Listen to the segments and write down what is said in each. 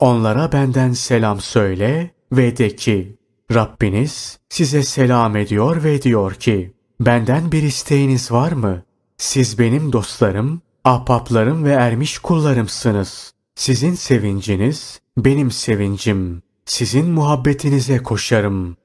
Onlara benden selam söyle ve de ki, Rabbiniz size selam ediyor ve diyor ki, benden bir isteğiniz var mı? Siz benim dostlarım, ahbaplarım ve ermiş kullarımsınız. Sizin sevinciniz benim sevincim. Sizin muhabbetinize koşarım.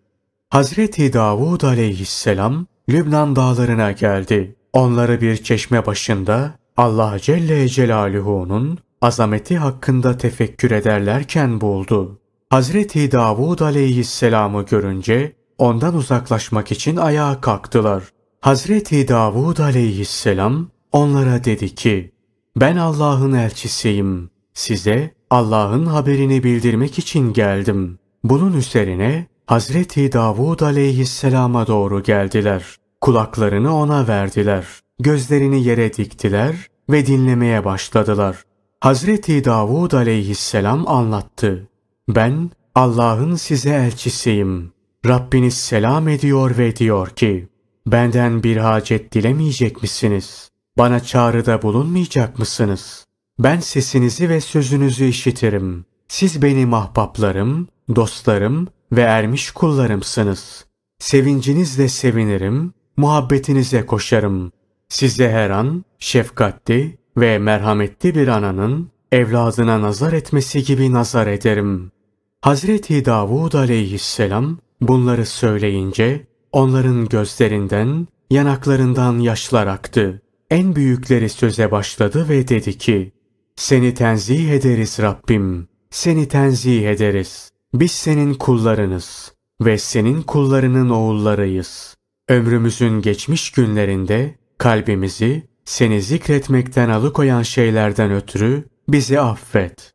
Hazreti Davud aleyhisselam Lübnan dağlarına geldi. Onları bir çeşme başında Allah Celle Celaluhu'nun azameti hakkında tefekkür ederlerken buldu. Hazreti Davud aleyhisselamı görünce ondan uzaklaşmak için ayağa kalktılar. Hazreti Davud aleyhisselam onlara dedi ki, ben Allah'ın elçisiyim. Size Allah'ın haberini bildirmek için geldim. Bunun üzerine Hazreti Davud aleyhisselama doğru geldiler. Kulaklarını ona verdiler. Gözlerini yere diktiler ve dinlemeye başladılar. Hazreti Davud aleyhisselam anlattı. Ben Allah'ın size elçisiyim. Rabbiniz selam ediyor ve diyor ki, benden bir hacet dilemeyecek misiniz? Bana çağrıda bulunmayacak mısınız? Ben sesinizi ve sözünüzü işitirim. Siz benim ahbaplarım, dostlarım ve ermiş kullarımsınız. Sevincinizle sevinirim, muhabbetinize koşarım. Size her an şefkatli ve merhametli bir ananın evladına nazar etmesi gibi nazar ederim. Hazreti Davud aleyhisselam bunları söyleyince onların gözlerinden, yanaklarından yaşlar aktı. En büyükleri söze başladı ve dedi ki, Seni tenzih ederiz Rabbim, seni tenzih ederiz. Biz senin kullarınız ve senin kullarının oğullarıyız. Ömrümüzün geçmiş günlerinde kalbimizi seni zikretmekten alıkoyan şeylerden ötürü bizi affet.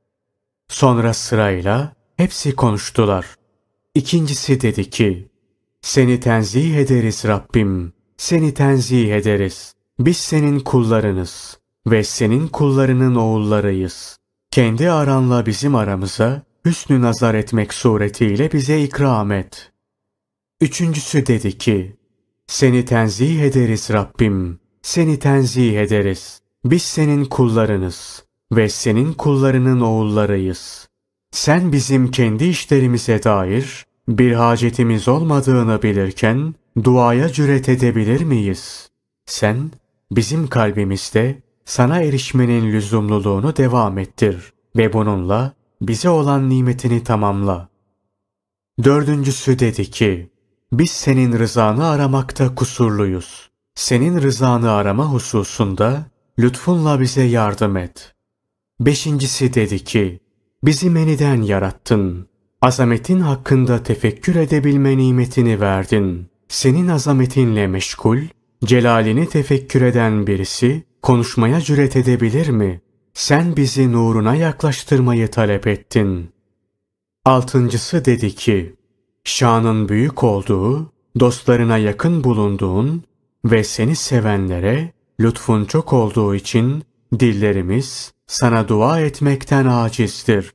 Sonra sırayla hepsi konuştular. İkincisi dedi ki, seni tenzih ederiz Rabbim, seni tenzih ederiz. Biz senin kullarınız ve senin kullarının oğullarıyız. Kendi aranla bizim aramıza hüsnü nazar etmek suretiyle bize ikram et. Üçüncüsü dedi ki, seni tenzih ederiz Rabbim, seni tenzih ederiz. Biz senin kullarınız ve senin kullarının oğullarıyız. Sen bizim kendi işlerimize dair bir hacetimiz olmadığını bilirken duaya cüret edebilir miyiz? Sen bizim kalbimizde sana erişmenin lüzumluluğunu devam ettir ve bununla bize olan nimetini tamamla. Dördüncüsü dedi ki, biz senin rızanı aramakta kusurluyuz.'' Senin rızanı arama hususunda lütfunla bize yardım et. Beşincisi dedi ki, bizi meniden yarattın. Azametin hakkında tefekkür edebilme nimetini verdin. Senin azametinle meşgul, celalini tefekkür eden birisi konuşmaya cüret edebilir mi? Sen bizi nuruna yaklaştırmayı talep ettin. Altıncısı dedi ki, şanın büyük olduğu, dostlarına yakın bulunduğun ve seni sevenlere lütfun çok olduğu için dillerimiz sana dua etmekten acizdir.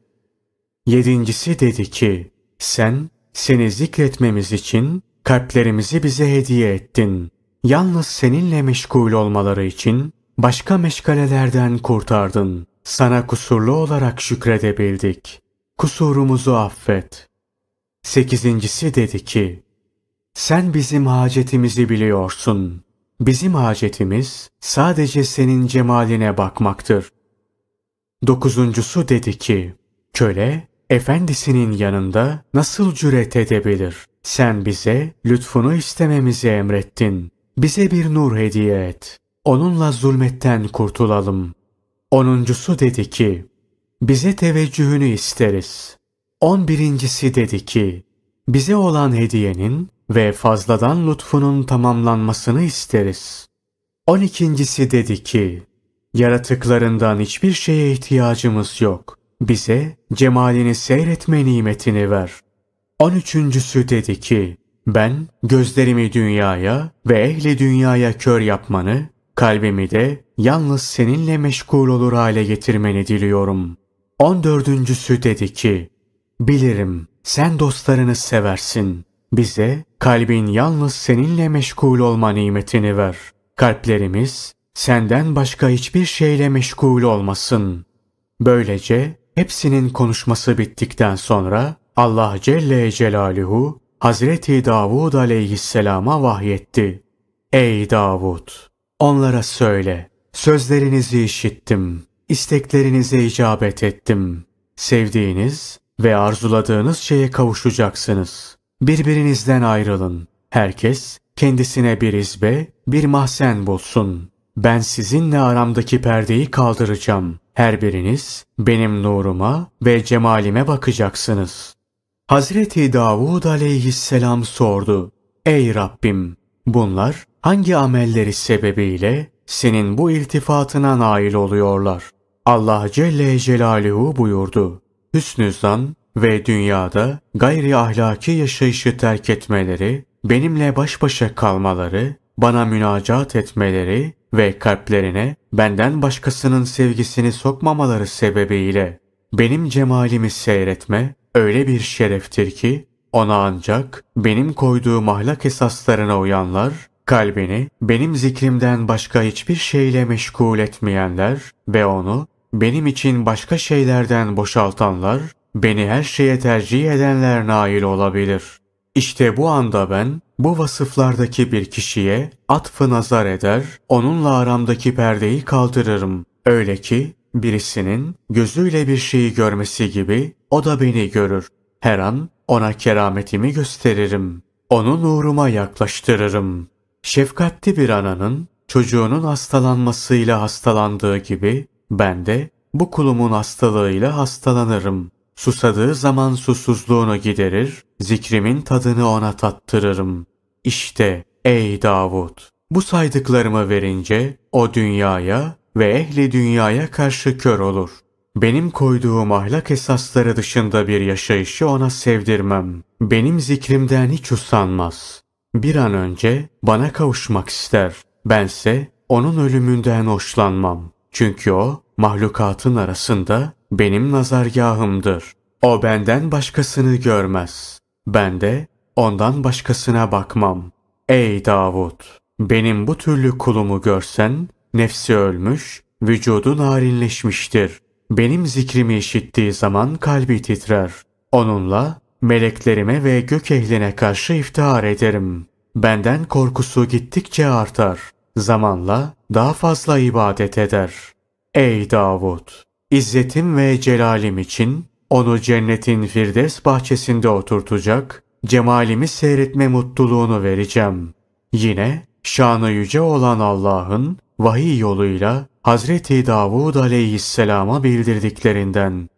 Yedincisi dedi ki, sen seni zikretmemiz için kalplerimizi bize hediye ettin. Yalnız seninle meşgul olmaları için başka meşgalelerden kurtardın. Sana kusurlu olarak şükredebildik. Kusurumuzu affet. Sekizincisi dedi ki, sen bizim hacetimizi biliyorsun. Bizim hacetimiz sadece senin cemaline bakmaktır. Dokuzuncusu dedi ki, köle efendisinin yanında nasıl cüret edebilir? Sen bize lütfunu istememizi emrettin. Bize bir nur hediye et. Onunla zulmetten kurtulalım. Onuncusu dedi ki, bize teveccühünü isteriz. On birincisi dedi ki, bize olan hediyenin ve fazladan lutfunun tamamlanmasını isteriz. On ikincisi dedi ki, Yaratıklarından hiçbir şeye ihtiyacımız yok. Bize cemalini seyretme nimetini ver. On üçüncüsü dedi ki, ben gözlerimi dünyaya ve ehli dünyaya kör yapmanı, kalbimi de yalnız seninle meşgul olur hale getirmeni diliyorum. On dördüncüsü dedi ki, bilirim sen dostlarını seversin. Bize kalbin yalnız seninle meşgul olma nimetini ver. Kalplerimiz senden başka hiçbir şeyle meşgul olmasın. Böylece hepsinin konuşması bittikten sonra Allah Celle Celaluhu Hazreti Davud aleyhisselama vahyetti. Ey Davud! Onlara söyle, sözlerinizi işittim, isteklerinize icabet ettim. Sevdiğiniz ve arzuladığınız şeye kavuşacaksınız. Birbirinizden ayrılın. Herkes kendisine bir izbe, bir mahzen bulsun. Ben sizinle aramdaki perdeyi kaldıracağım. Her biriniz benim nuruma ve cemalime bakacaksınız. Hazreti Davud aleyhisselam sordu. Ey Rabbim! Bunlar hangi amelleri sebebiyle senin bu iltifatına nail oluyorlar? Allah Celle Celaluhu buyurdu. Hüsnü zan, ve dünyada gayri ahlaki yaşayışı terk etmeleri, benimle baş başa kalmaları, bana münacat etmeleri ve kalplerine benden başkasının sevgisini sokmamaları sebebiyle benim cemalimi seyretme öyle bir şereftir ki ona ancak benim koyduğu ahlak esaslarına uyanlar, kalbini benim zikrimden başka hiçbir şeyle meşgul etmeyenler ve onu benim için başka şeylerden boşaltanlar Beni her şeye tercih edenler nail olabilir. İşte bu anda ben bu vasıflardaki bir kişiye atfı nazar eder, onunla aramdaki perdeyi kaldırırım. Öyle ki birisinin gözüyle bir şeyi görmesi gibi o da beni görür. Her an ona kerametimi gösteririm. Onu nuruma yaklaştırırım. Şefkatli bir ananın çocuğunun hastalanmasıyla hastalandığı gibi ben de bu kulumun hastalığıyla hastalanırım. Susadığı zaman susuzluğunu giderir, zikrimin tadını ona tattırırım. İşte ey Davud! Bu saydıklarımı verince o dünyaya ve ehli dünyaya karşı kör olur. Benim koyduğum ahlak esasları dışında bir yaşayışı ona sevdirmem. Benim zikrimden hiç usanmaz. Bir an önce bana kavuşmak ister. Bense onun ölümünden hoşlanmam. Çünkü o mahlukatın arasında benim nazargahımdır. O benden başkasını görmez. Ben de ondan başkasına bakmam. Ey Davud! Benim bu türlü kulumu görsen, nefsi ölmüş, vücudu narinleşmiştir. Benim zikrimi işittiği zaman kalbi titrer. Onunla meleklerime ve gök ehline karşı iftihar ederim. Benden korkusu gittikçe artar. Zamanla daha fazla ibadet eder. Ey Davud! İzzetim ve celalim için onu cennetin firdevs bahçesinde oturtacak, cemalimi seyretme mutluluğunu vereceğim. Yine şanı yüce olan Allah'ın vahiy yoluyla Hazreti Davud aleyhisselama bildirdiklerinden.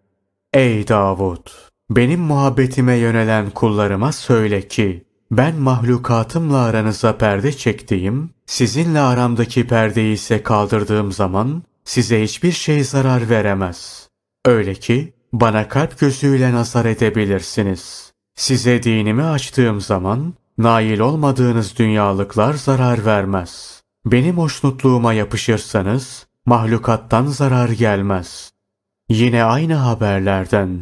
Ey Davud! Benim muhabbetime yönelen kullarıma söyle ki, ben mahlukatımla aranıza perde çektiğim, sizinle aramdaki perdeyi ise kaldırdığım zaman size hiçbir şey zarar veremez. Öyle ki bana kalp gözüyle nazar edebilirsiniz. Size dinimi açtığım zaman nail olmadığınız dünyalıklar zarar vermez. Benim hoşnutluğuma yapışırsanız mahlukattan zarar gelmez. Yine aynı haberlerden.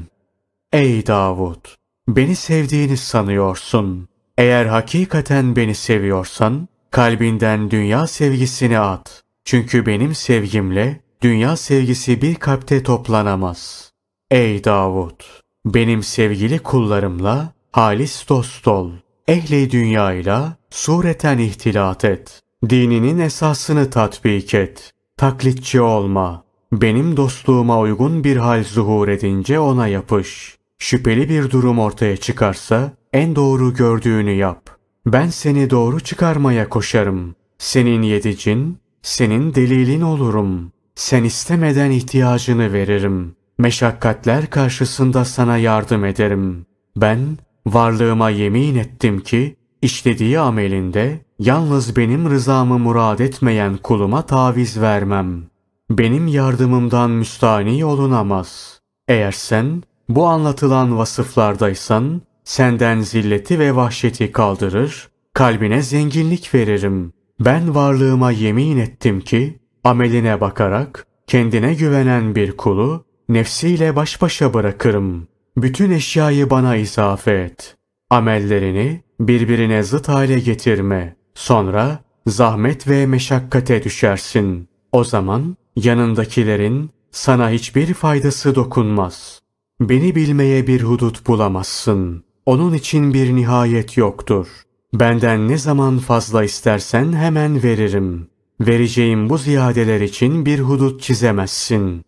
Ey Davud! Beni sevdiğini sanıyorsun. Eğer hakikaten beni seviyorsan kalbinden dünya sevgisini at. Çünkü benim sevgimle dünya sevgisi bir kalpte toplanamaz. Ey Davut, Benim sevgili kullarımla halis dost ol. Ehli dünyayla sureten ihtilat et. Dininin esasını tatbik et. Taklitçi olma. Benim dostluğuma uygun bir hal zuhur edince ona yapış. Şüpheli bir durum ortaya çıkarsa en doğru gördüğünü yap. Ben seni doğru çıkarmaya koşarım. Senin yedicin. Senin delilin olurum. Sen istemeden ihtiyacını veririm. Meşakkatler karşısında sana yardım ederim. Ben varlığıma yemin ettim ki işlediği amelinde yalnız benim rızamı murad etmeyen kuluma taviz vermem. Benim yardımımdan müstani olunamaz. Eğer sen bu anlatılan vasıflardaysan senden zilleti ve vahşeti kaldırır, kalbine zenginlik veririm. Ben varlığıma yemin ettim ki ameline bakarak kendine güvenen bir kulu nefsiyle baş başa bırakırım. Bütün eşyayı bana izafe et. Amellerini birbirine zıt hale getirme. Sonra zahmet ve meşakkate düşersin. O zaman yanındakilerin sana hiçbir faydası dokunmaz. Beni bilmeye bir hudut bulamazsın. Onun için bir nihayet yoktur. Benden ne zaman fazla istersen hemen veririm. Vereceğim bu ziyadeler için bir hudut çizemezsin.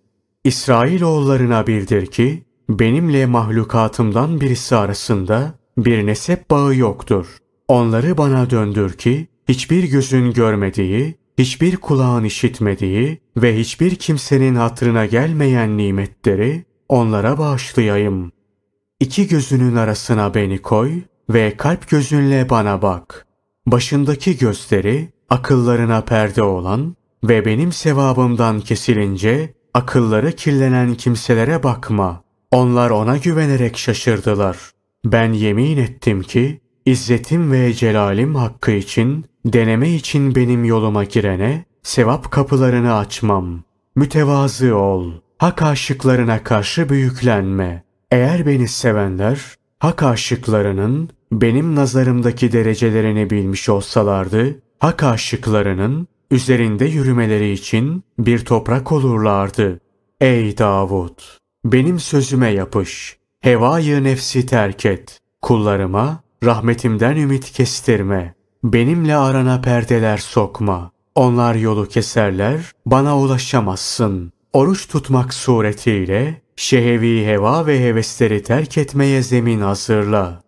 İsrail oğullarına bildir ki, benimle mahlukatımdan birisi arasında bir nesep bağı yoktur. Onları bana döndür ki, hiçbir gözün görmediği, hiçbir kulağın işitmediği ve hiçbir kimsenin hatırına gelmeyen nimetleri onlara bağışlayayım. İki gözünün arasına beni koy ve kalp gözünle bana bak. Başındaki gösteri akıllarına perde olan ve benim sevabımdan kesilince akılları kirlenen kimselere bakma. Onlar ona güvenerek şaşırdılar. Ben yemin ettim ki İzzetim ve celalim hakkı için, deneme için benim yoluma girene, sevap kapılarını açmam. Mütevazı ol, hak aşıklarına karşı büyüklenme. Eğer beni sevenler, hak aşıklarının benim nazarımdaki derecelerini bilmiş olsalardı, hak aşıklarının üzerinde yürümeleri için bir toprak olurlardı. Ey Davud! Benim sözüme yapış, hevayı nefsi terk et, kullarıma rahmetimden ümit kestirme, benimle arana perdeler sokma. Onlar yolu keserler, bana ulaşamazsın. Oruç tutmak suretiyle şehevi heva ve hevesleri terk etmeye zemin hazırla.''